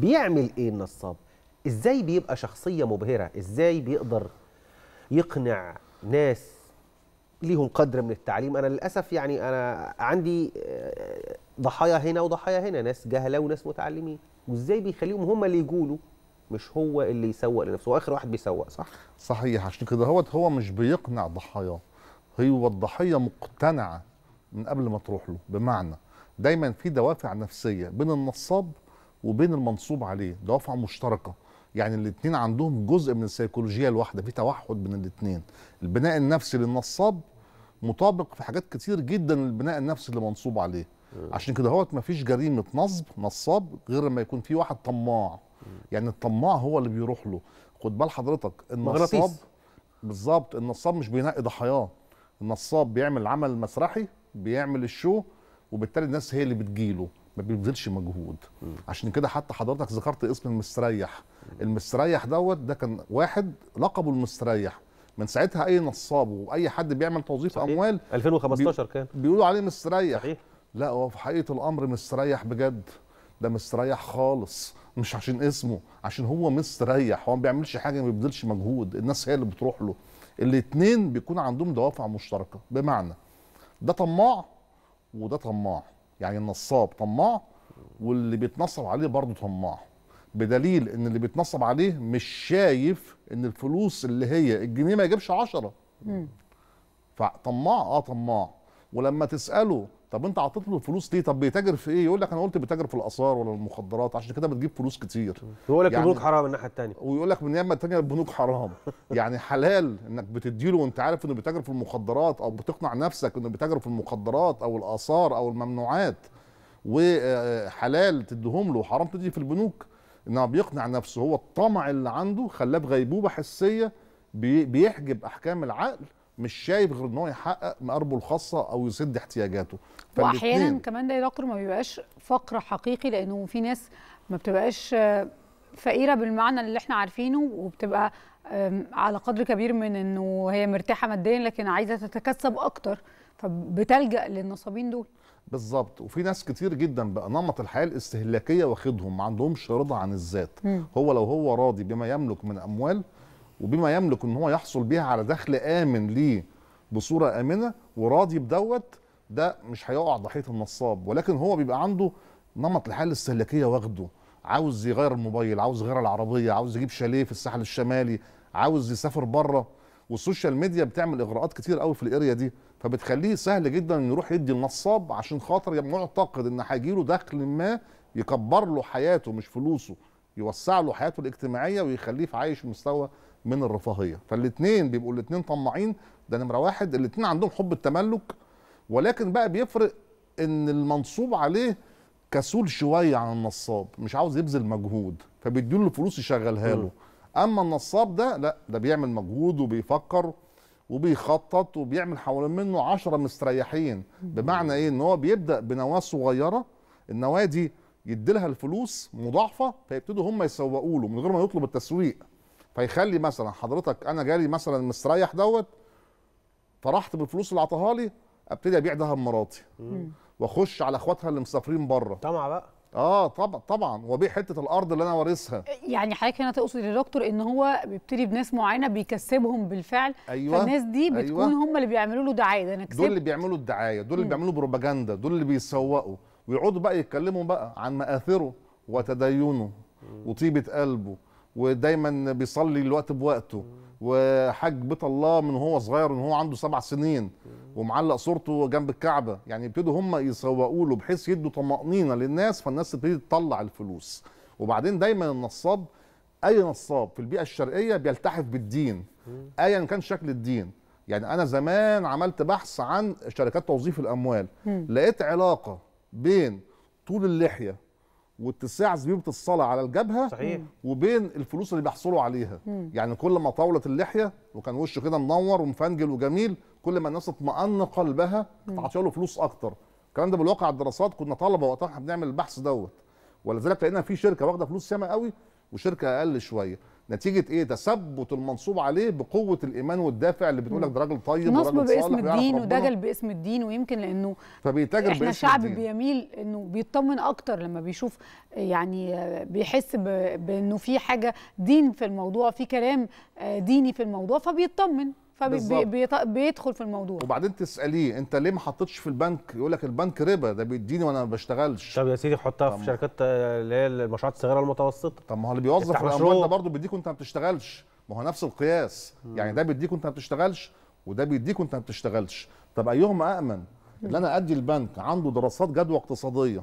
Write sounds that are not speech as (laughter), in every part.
بيعمل ايه النصاب ازاي بيبقى شخصيه مبهره ازاي بيقدر يقنع ناس ليهم قدر من التعليم انا للاسف يعني انا عندي آه، ضحايا هنا وضحايا هنا ناس جهله وناس متعلمين وازاي بيخليهم هم اللي يقولوا مش هو اللي يسوق لنفسه هو اخر واحد بيسوق صح صحيح عشان كده هو هو مش بيقنع ضحاياه هو الضحيه مقتنعه من قبل ما تروح له بمعنى دايما في دوافع نفسيه بين النصاب وبين المنصوب عليه دوافع مشتركه يعني الاثنين عندهم جزء من السيكولوجيه الواحده في توحد بين الاثنين البناء النفسي للنصاب مطابق في حاجات كتير جدا للبناء النفسي اللي منصوب عليه عشان كده هوت مفيش جريمه نصب نصاب غير لما يكون في واحد طماع يعني الطماع هو اللي بيروح له خد بال حضرتك النصاب بالظبط النصاب مش بينقي ضحاياه النصاب بيعمل عمل مسرحي بيعمل الشو وبالتالي الناس هي اللي بتجيله ما بيبذلش مجهود م. عشان كده حتى حضرتك ذكرت اسم المستريح م. المستريح دوت ده كان واحد لقبه المستريح من ساعتها اي نصاب واي حد بيعمل توظيف صحيح. اموال 2015 بي... كان بيقولوا عليه مستريح صحيح. لا هو في حقيقه الامر مستريح بجد ده مستريح خالص مش عشان اسمه عشان هو مستريح هو ما بيعملش حاجه ما بيبذلش مجهود الناس هي اللي بتروح له الاثنين بيكون عندهم دوافع مشتركه بمعنى ده طماع وده طماع يعني النصاب طماع واللي بيتنصب عليه برضه طماع بدليل ان اللي بيتنصب عليه مش شايف ان الفلوس اللي هي الجنيه ما يجيبش عشرة فطماع اه طماع ولما تساله طب انت عطيت له الفلوس ليه طب بيتاجر في ايه يقول لك انا قلت بيتاجر في الاثار ولا المخدرات عشان كده بتجيب فلوس كتير ويقول لك يعني البنوك حرام الناحيه الثانيه ويقول لك من الناحيه الثانيه البنوك حرام (laughs) يعني حلال انك بتديله وانت عارف انه بيتاجر في المخدرات او بتقنع نفسك انه بيتاجر في المخدرات او الاثار او الممنوعات وحلال تديهم له وحرام تدي في البنوك انما بيقنع نفسه هو الطمع اللي عنده خلاه بغيبوبه حسيه بيحجب احكام العقل مش شايف غير ان هو يحقق مقاربه الخاصه او يسد احتياجاته واحيانا كمان ده رقم ما بيبقاش فقر حقيقي لانه في ناس ما بتبقاش آه، فقيره بالمعنى اللي احنا عارفينه وبتبقى على قدر كبير من انه هي مرتاحه ماديا لكن عايزه تتكسب اكتر فبتلجا للنصابين دول بالظبط وفي ناس كتير جدا بقى نمط الحياه الاستهلاكيه واخدهم ما عندهمش رضا عن الذات هو لو هو راضي بما يملك من اموال وبما يملك ان هو يحصل بيها على دخل امن ليه بصوره امنه وراضي بدوت ده مش هيقع ضحيه النصاب ولكن هو بيبقى عنده نمط الحياه الاستهلاكيه واخده عاوز يغير الموبايل عاوز يغير العربيه عاوز يجيب شاليه في الساحل الشمالي عاوز يسافر بره والسوشيال ميديا بتعمل اغراءات كتير قوي في الاريا دي فبتخليه سهل جدا انه يروح يدي النصاب عشان خاطر معتقد ان هيجيله دخل ما يكبر له حياته مش فلوسه يوسع له حياته الاجتماعيه ويخليه في عايش مستوى من الرفاهيه فالاثنين بيبقوا الاثنين طماعين ده نمره واحد الاثنين عندهم حب التملك ولكن بقى بيفرق ان المنصوب عليه كسول شويه عن النصاب مش عاوز يبذل مجهود فبيديله فلوس يشغلها له اما النصاب ده لا ده بيعمل مجهود وبيفكر وبيخطط وبيعمل حوالين منه عشرة مستريحين بمعنى ايه ان هو بيبدا بنواه صغيره النواه دي يدي لها الفلوس مضاعفه فيبتدوا هم يسوقوا له من غير ما يطلب التسويق فيخلي مثلا حضرتك انا جالي مثلا مستريح دوت فرحت بالفلوس اللي عطاها لي ابتدي ابيع دهب مراتي واخش على اخواتها اللي مسافرين بره طمع بقى اه طبعا طبعا وبيع حته الارض اللي انا وارثها يعني حضرتك هنا تقصد يا دكتور ان هو بيبتدي بناس معينه بيكسبهم بالفعل أيوة فالناس دي أيوة. بتكون أيوة هم اللي بيعملوا له دعايه ده انا كسبت دول اللي بيعملوا الدعايه دول اللي بيعملوا بروباجندا دول اللي بيسوقوا ويقعدوا بقى يتكلموا بقى عن مآثره وتدينه وطيبة قلبه ودايما بيصلي الوقت بوقته وحج بيت الله من هو صغير من هو عنده سبع سنين ومعلق صورته جنب الكعبه يعني يبتدوا هم يسوقوا له بحيث يدوا طمانينه للناس فالناس تبتدي تطلع الفلوس وبعدين دايما النصاب اي نصاب في البيئه الشرقيه بيلتحف بالدين ايا كان شكل الدين يعني انا زمان عملت بحث عن شركات توظيف الاموال لقيت علاقه بين طول اللحيه واتساع زبيبه الصلاه على الجبهه صحيح. وبين الفلوس اللي بيحصلوا عليها مم. يعني كل ما طاولت اللحيه وكان وشه كده منور ومفنجل وجميل كل ما الناس اطمأن قلبها تعطي له فلوس اكتر الكلام ده بالواقع الدراسات كنا طلبه وقتها احنا بنعمل البحث دوت ولذلك لقينا في شركه واخده فلوس ياما قوي وشركه اقل شويه نتيجه ايه تثبت المنصوب عليه بقوه الايمان والدافع اللي بتقول لك ده راجل طيب نصب باسم الدين ودجل باسم الدين ويمكن لانه فبيتاجر احنا شعب بيميل انه بيطمن اكتر لما بيشوف يعني بيحس بانه في حاجه دين في الموضوع في كلام آه، ديني في الموضوع فبيطمن فبيدخل في الموضوع وبعدين تساليه انت ليه ما حطيتش في البنك يقول لك البنك ربا ده بيديني وانا ما بشتغلش طب يا سيدي حطها في شركات آه، اللي هي المشروعات الصغيره المتوسطه طب ما هو اللي بيوظف الاموال ده برضه بيديك وانت ما بتشتغلش ما هو نفس القياس م. يعني ده بيديك وانت ما بتشتغلش وده بيديك وانت ما بتشتغلش طب ايهما امن ان انا ادي البنك عنده دراسات جدوى اقتصاديه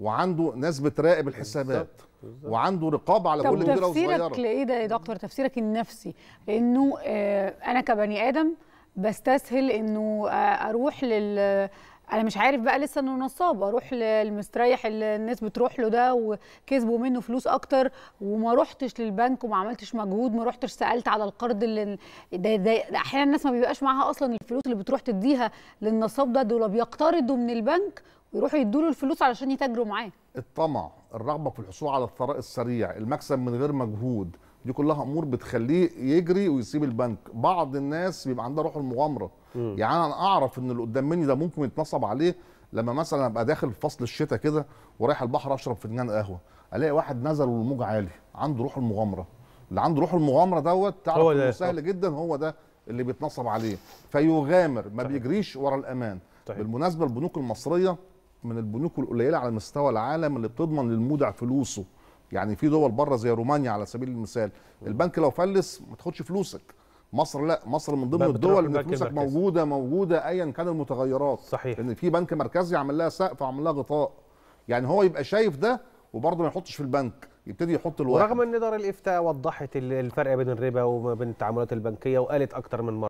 وعنده ناس بتراقب الحسابات وعنده رقاب على كل كبيره وصغيره تفسيرك لايه ده يا دكتور تفسيرك النفسي انه آه، انا كبني ادم بستسهل انه آه، اروح لل انا مش عارف بقى لسه انه نصاب اروح للمستريح اللي الناس بتروح له ده وكسبوا منه فلوس اكتر وما رحتش للبنك وما عملتش مجهود ما رحتش سالت على القرض اللي ده, ده, ده احيانا الناس ما بيبقاش معاها اصلا الفلوس اللي بتروح تديها للنصاب ده دول بيقترضوا من البنك ويروحوا يدوا له الفلوس علشان يتاجروا معاه الطمع الرغبه في الحصول على الثراء السريع المكسب من غير مجهود دي كلها امور بتخليه يجري ويسيب البنك بعض الناس بيبقى عندها روح المغامره م. يعني انا اعرف ان اللي قدام مني ده ممكن يتنصب عليه لما مثلا ابقى داخل في فصل الشتاء كده ورايح البحر اشرب فنجان قهوه الاقي واحد نزل والموج عالي عنده روح المغامره اللي عنده روح المغامره دوت تعرف انه سهل جدا هو ده اللي بيتنصب عليه فيغامر ما طيب. بيجريش ورا الامان طيب. بالمناسبه البنوك المصريه من البنوك القليله على مستوى العالم اللي بتضمن للمودع فلوسه يعني في دول بره زي رومانيا على سبيل المثال البنك لو فلس ما تاخدش فلوسك مصر لا مصر من ضمن الدول اللي فلوسك موجوده موجوده ايا كان المتغيرات صحيح لان في بنك مركزي عمل لها سقف وعمل لها غطاء يعني هو يبقى شايف ده وبرضه ما يحطش في البنك يبتدي يحط الواحد رغم ان دار الافتاء وضحت الفرق بين الربا وبين التعاملات البنكيه وقالت اكتر من مره